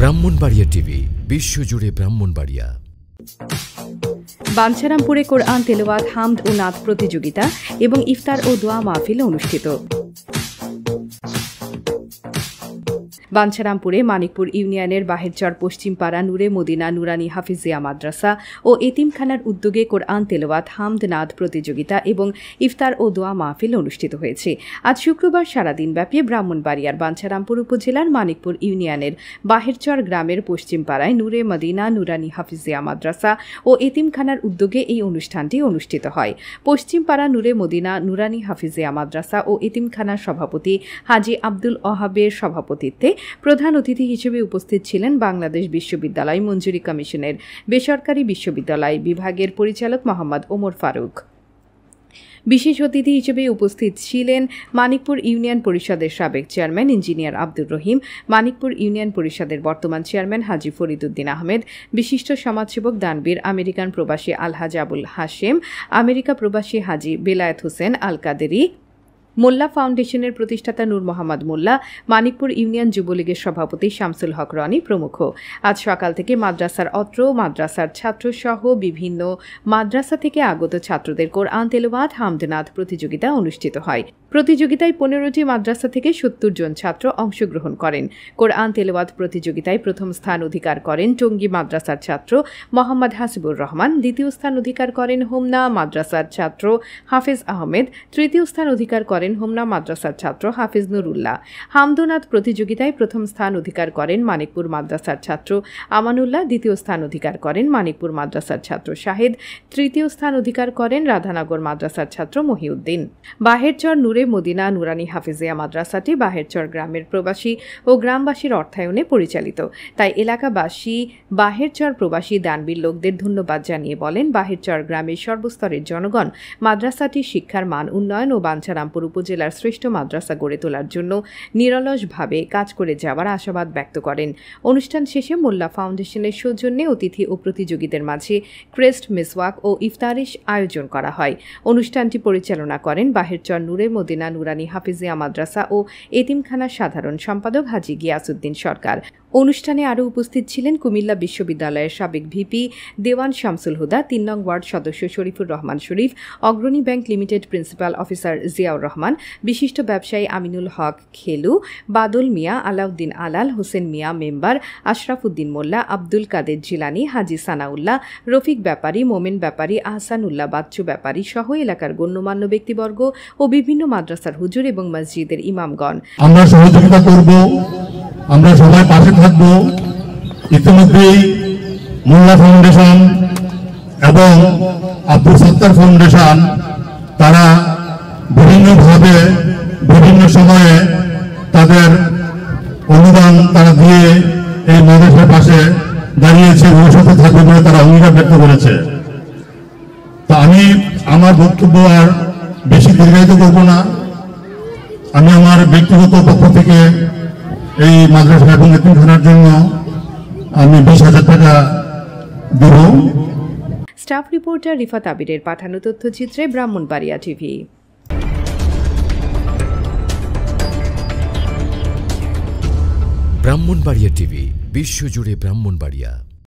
Brahmanbaria TV বিশ্বজুড়ে ব্রাহ্মণবাড়িয়া বাঞ্ছারামপুরে কোরআন তেলোয়াত হামদ ও নাথ প্রতিযোগিতা এবং ইফতার ও দোয়া মাহফিল অনুষ্ঠিত বাঞ্ছারামপুরে মানিকপুর ইউনিয়নের বাহেরচর পশ্চিমপাড়া নূরে মদিনা নুরানি হাফিজিয়া মাদ্রাসা ও এতিমখানার উদ্যোগে কোরআন তেলোয়াত হামদনাদ প্রতিযোগিতা এবং ইফতার ও দোয়া মাহফিল অনুষ্ঠিত হয়েছে আজ শুক্রবার সারাদিন ব্যাপী ব্রাহ্মণবাড়িয়ার বাঞ্ছারামপুর উপজেলার মানিকপুর ইউনিয়নের বাহেরচর গ্রামের পশ্চিমপাড়ায় নূরে মদিনা নুরানি হাফিজিয়া মাদ্রাসা ও এতিমখানার উদ্যোগে এই অনুষ্ঠানটি অনুষ্ঠিত হয় পশ্চিমপাড়া নূরে মদিনা নুরানি হাফিজিয়া মাদ্রাসা ও এতিমখানার সভাপতি হাজি আব্দুল ওহাবের সভাপতিত্বে প্রধান অতিথি হিসেবে উপস্থিত ছিলেন বাংলাদেশ বিশ্ববিদ্যালয় মঞ্জুরি কমিশনের বেসরকারি বিশ্ববিদ্যালয় বিভাগের পরিচালক মোহাম্মদ ওমর ফারুক বিশেষ অতিথি হিসেবে উপস্থিত ছিলেন মানিকপুর ইউনিয়ন পরিষদের সাবেক chairman engineer Abdur Rahim Manikpur union পরিষদের বর্তমান চেয়ারম্যান হাজি ফরিদুদ্দিন আহমেদ বিশিষ্ট সমাজসেবক দানবীর আমেরিকান প্রবাসী আলহাজ আবুল হাশেম আমেরিকা প্রবাসী হাজি বেলায়েত হোসেন আল কাদেরি মোল্লা ফাউন্ডেশনের প্রতিষ্ঠাতা নূর মোহাম্মদ মোল্লা মানিকপুর ইউনিয়ন যুবলীগের সভাপতি শামসুল হক রনি প্রমুখ আজ সকাল থেকে মাদ্রাসার অত্র মাদ্রাসার ছাত্র সহ বিভিন্ন মাদ্রাসা থেকে আগত ছাত্রদের কোরআন তেলোয়াত হামদনাথ প্রতিযোগিতা অনুষ্ঠিত হয় প্রতিযোগিতায় পনেরোটি মাদ্রাসা থেকে সত্তর জন ছাত্র অংশগ্রহণ করেন কোরআন তেলাওয়াত প্রতিযোগিতায় প্রথম স্থান অধিকার করেন টঙ্গী মাদ্রাসার ছাত্র মোহাম্মদ হাসিবুর রহমান দ্বিতীয় স্থান অধিকার করেন হোমনা মাদ্রাসার ছাত্র হাফেজ আহমেদ তৃতীয় স্থান অধিকার করেন হোমনা মাদ্রাসার ছাত্র হাফিজ নুরুল্লাহ হামদোনাথ প্রতিযোগিতায় প্রথম স্থান অধিকার করেন মানিকপুর মাদ্রাসার ছাত্র আমানুল্লাহ দ্বিতীয় স্থান অধিকার করেন মানিকপুর মাদ্রাসার ছাত্র শাহেদ তৃতীয় স্থান অধিকার করেন রাধানগর মাদ্রাসার ছাত্র মহিউদ্দিন চর নূরে মদিনা নুরানি হাফিজিয়া মাদ্রাসাটি বাহেরচর গ্রামের প্রবাসী ও গ্রামবাসীর অর্থায়নে পরিচালিত তাই এলাকাবাসী বাহেরচর প্রবাসী দানবীর লোকদের ধন্যবাদ জানিয়ে বলেন বাহেরচর গ্রামের সর্বস্তরের জনগণ মাদ্রাসাটি শিক্ষার মান উন্নয়ন ও বাঞ্ছারামপুর উপজেলার শ্রেষ্ঠ মাদ্রাসা গড়ে তোলার জন্য নিরলসভাবে কাজ করে যাওয়ার আশাবাদ ব্যক্ত করেন অনুষ্ঠান শেষে মোল্লা ফাউন্ডেশনের সৌজন্যে অতিথি ও প্রতিযোগীদের মাঝে ক্রেস্ট মিসওয়াক ও ইফতারিশ আয়োজন করা হয় অনুষ্ঠানটি পরিচালনা করেন বাহেরচর নূরে মদিনা নুরানি হাফিজিয়া মাদ্রাসা ও এতিমখানার সাধারণ সম্পাদক হাজি গিয়াসুদ্দিন সরকার অনুষ্ঠানে আরও উপস্থিত ছিলেন কুমিল্লা বিশ্ববিদ্যালয়ের সাবেক ভিপি দেওয়ান শামসুল হুদা তিন নং ওয়ার্ড সদস্য Sharifur Rahman Sharif Agrani bank limited principal officer Ziaur Rahman বিশিষ্ট ব্যবসায়ী আমিনুল হক খেলু বাদল মিয়া আলাউদ্দিন আলাল হোসেন মিয়া মেম্বার আশরাফুদ্দিন মোল্লা আব্দুল কাদের জিলানি হাজি সানাউল্লাহ রফিক ব্যাপারী মোমেন ব্যাপারী আহসানুল্লাহ বাচ্চু ব্যাপারী সহ এলাকার গণ্যমান্য ব্যক্তিবর্গ ও বিভিন্ন মাদ্রাসার হুজুর এবং মসজিদের ইমামগণ আমরা সহযোগিতা করব আমরা সবাই পাশে থাকব ইতিমধ্যেই মোল্লা ফাউন্ডেশন এবং আব্দুল সত্তার ফাউন্ডেশন তারা বিভিন্নভাবে বিভিন্ন সময়ে তাদের অনুদান তারা দিয়ে এই মাদ্রাসার পাশে দাঁড়িয়েছে ভবিষ্যতে থাকবে বলে তারা অঙ্গীকার ব্যক্ত করেছে তা আমি আমার বক্তব্য আর বেশি দীর্ঘায়িত করব না আমি আমার ব্যক্তিগত পক্ষ থেকে এই মাদ্রাসা এবং এতিমখানার জন্য আমি বিশ হাজার টাকা দেব স্টাফ রিপোর্টার রিফাত আবিরের পাঠানো তথ্যচিত্রে ব্রাহ্মণবাড়িয়া টিভি ব্রাহ্মণবাড়িয়া টিভি বিশ্বজুড়ে ব্রাহ্মণবাড়িয়া